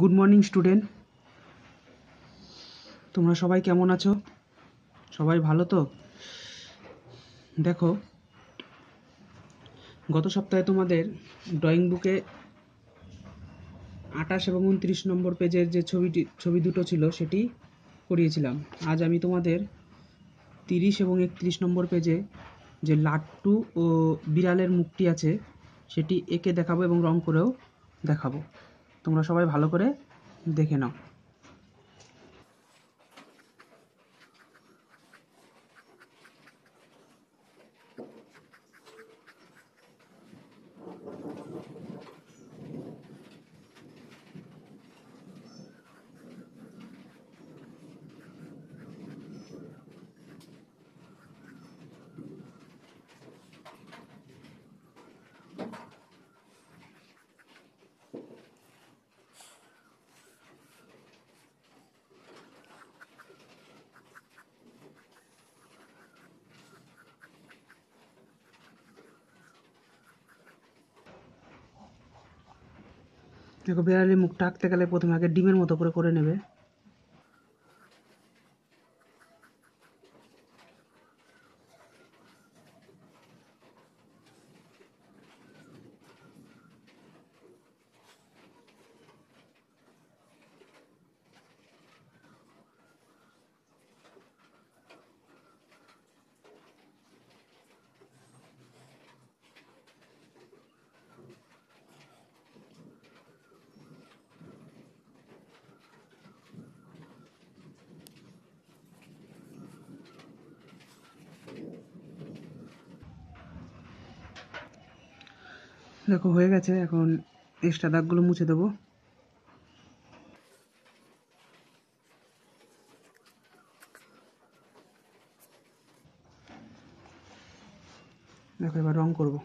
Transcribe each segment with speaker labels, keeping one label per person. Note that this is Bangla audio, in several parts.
Speaker 1: গুড মর্নিং স্টুডেন্ট তোমরা সবাই কেমন আছো সবাই ভালো তো দেখো গত সপ্তাহে তোমাদের ড্রয়িং বুকে আঠাশ এবং উনত্রিশ নম্বর পেজের যে ছবিটি ছবি দুটো ছিল সেটি করিয়েছিলাম আজ আমি তোমাদের তিরিশ এবং একত্রিশ নম্বর পেজে যে লাট্টু ও বিড়ালের মুখটি আছে সেটি এঁকে দেখাবো এবং রং করেও দেখাবো তোমরা সবাই ভালো করে দেখে নাও দেখো বেড়ালে মুখটা আঁকতে গেলে প্রথমে আগে ডিমের মতো করে করে নেবে দেখো হয়ে গেছে এখন এক্সট্রা দাগগুলো মুছে দেবো দেখো এবার রং করবো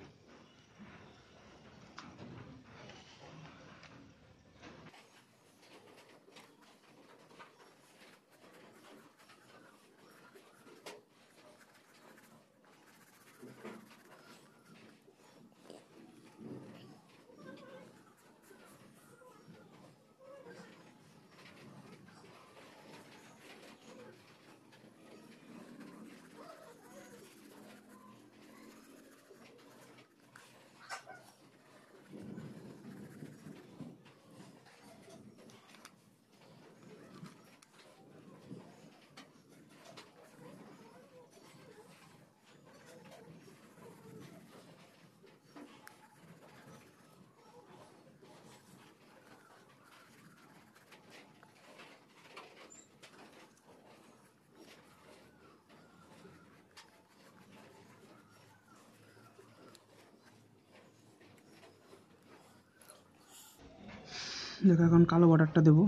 Speaker 1: লেখা এখন কালো বর্ডারটা দেবো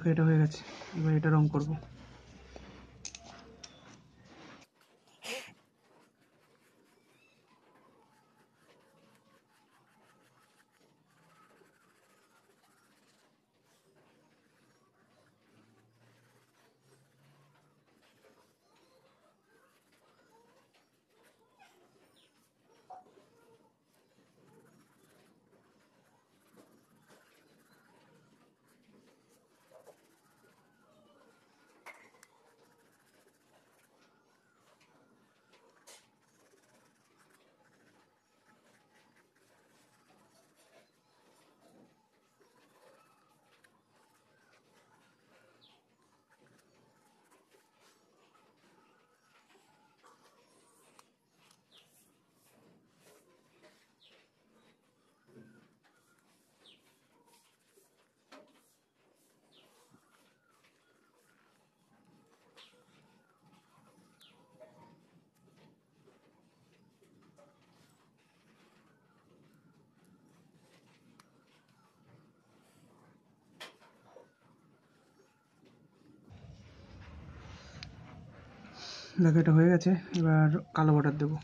Speaker 1: দেখো এটা হয়ে গেছে এবার এটা রং করব দেখো এটা হয়ে গেছে এবার কালো বর্ডার দেবো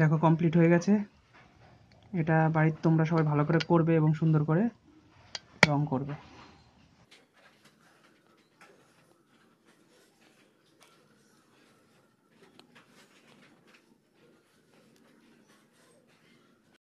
Speaker 1: দেখো কমপ্লিট হয়ে গেছে এটা বাড়ির তোমরা সবাই ভালো করে করবে এবং সুন্দর করে রং করবে